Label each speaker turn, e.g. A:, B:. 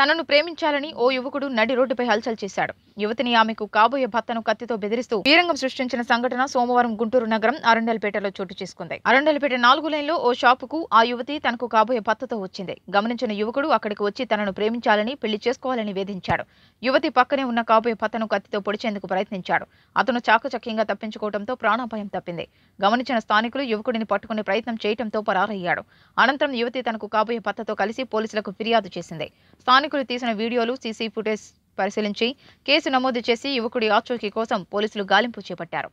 A: తనను ప్రేమించాలని ఓ యువకుడు నడి రోడ్డుపై హల్చల్ చేశాడు యువతిని ఆమెకు కాబోయే భర్తను కత్తితో బెదిరిస్తూ వీరంగం సృష్టించిన సంఘటన సోమవారం గుంటూరు నగరం అరండల్పేటలో చోటు చేసుకుంది అరండల్పేట నాలుగు లైన్లో ఓ షాపుకు ఆ యువతి తనకు కాబోయే భర్తతో వచ్చింది గమనించిన యువకుడు అక్కడికి వచ్చి తనను ప్రేమించాలని పెళ్లి చేసుకోవాలని వేధించాడు యువతి పక్కనే ఉన్న కాబోయే భర్తను కత్తితో పొడిచేందుకు ప్రయత్నించాడు అతను చాకచక్యంగా తప్పించుకోవడంతో ప్రాణాపాయం తప్పింది గమనించిన స్థానికులు యువకుడిని పట్టుకునే ప్రయత్నం చేయడంతో పరారయ్యాడు అనంతరం యువతి తనకు కాబోయే భర్తతో కలిసి పోలీసులకు ఫిర్యాదు చేసింది స్థానికులు తీసిన వీడియోలు సీసీ ఫుటేజ్ పరిశీలించి కేసు నమోదు చేసి యువకుడి ఆచూకీ కోసం పోలీసులు గాలింపు చేపట్టారు